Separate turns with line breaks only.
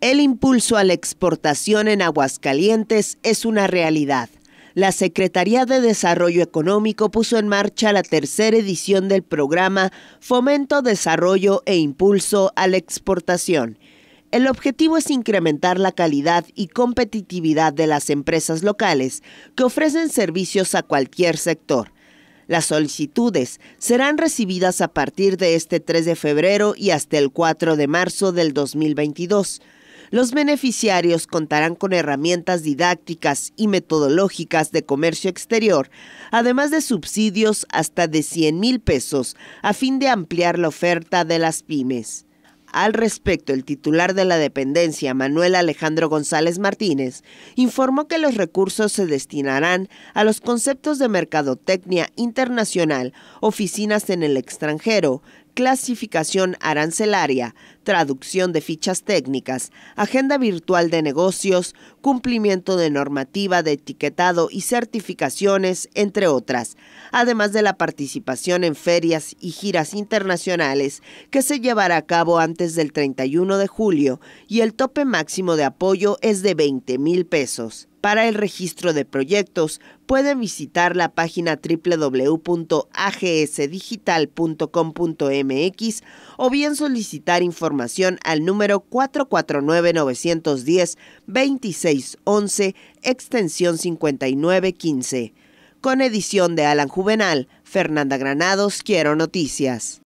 El impulso a la exportación en Aguascalientes es una realidad. La Secretaría de Desarrollo Económico puso en marcha la tercera edición del programa Fomento, Desarrollo e Impulso a la Exportación. El objetivo es incrementar la calidad y competitividad de las empresas locales que ofrecen servicios a cualquier sector. Las solicitudes serán recibidas a partir de este 3 de febrero y hasta el 4 de marzo del 2022. Los beneficiarios contarán con herramientas didácticas y metodológicas de comercio exterior, además de subsidios hasta de 100 mil pesos, a fin de ampliar la oferta de las pymes. Al respecto, el titular de la dependencia, Manuel Alejandro González Martínez, informó que los recursos se destinarán a los conceptos de mercadotecnia internacional, oficinas en el extranjero, clasificación arancelaria, traducción de fichas técnicas, agenda virtual de negocios, cumplimiento de normativa de etiquetado y certificaciones, entre otras, además de la participación en ferias y giras internacionales que se llevará a cabo antes del 31 de julio y el tope máximo de apoyo es de 20 mil pesos. Para el registro de proyectos, pueden visitar la página www.agsdigital.com.mx o bien solicitar información al número 449-910-2611, extensión 5915. Con edición de Alan Juvenal, Fernanda Granados, Quiero Noticias.